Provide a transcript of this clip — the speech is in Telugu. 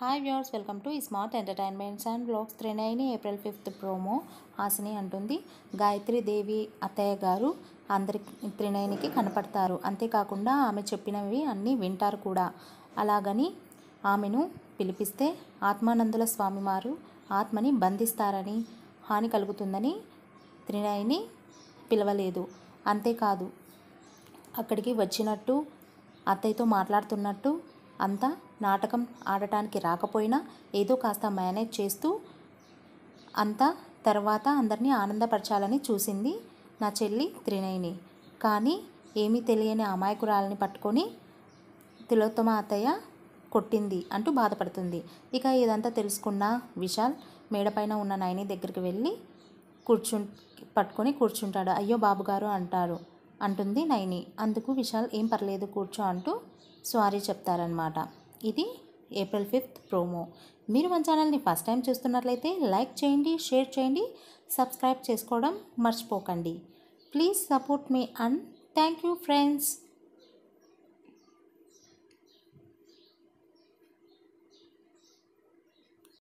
hi viewers welcome to smart entertainments and blogs three nine April fifth promo Hasini అంటుంది గాయత్రి దేవి అత్తయ్య గారు అందరికి త్రినయనికి కనపడతారు అంతేకాకుండా ఆమె చెప్పినవి అన్నీ వింటారు కూడా అలాగని ఆమెను పిలిపిస్తే ఆత్మానందుల స్వామి వారు ఆత్మని బంధిస్తారని హాని కలుగుతుందని త్రినయని పిలవలేదు అంతేకాదు అక్కడికి వచ్చినట్టు అత్తయ్యతో మాట్లాడుతున్నట్టు అంతా నాటకం ఆడటానికి రాకపోయినా ఏదో కాస్త మేనేజ్ చేస్తూ అంతా తర్వాత అందరినీ ఆనందపరచాలని చూసింది నా చెల్లి త్రినయని కానీ ఏమీ తెలియని అమాయకురాలని పట్టుకొని తిలోత్తమ అత్తయ్య కొట్టింది అంటూ బాధపడుతుంది ఇక ఇదంతా తెలుసుకున్న విశాల్ మేడపైన ఉన్న నయని దగ్గరికి వెళ్ళి కూర్చు పట్టుకొని కూర్చుంటాడు అయ్యో బాబుగారు అంటారు అంటుంది నయని అందుకు విశాల్ ఏం పర్లేదు కూర్చో అంటూ సారీ చెప్తారనమాట ఇది ఏప్రిల్ ఫిఫ్త్ ప్రోమో మీరు మన ఛానల్ని ఫస్ట్ టైం చూస్తున్నట్లయితే లైక్ చేయండి షేర్ చేయండి సబ్స్క్రైబ్ చేసుకోవడం మర్చిపోకండి please support me and thank you friends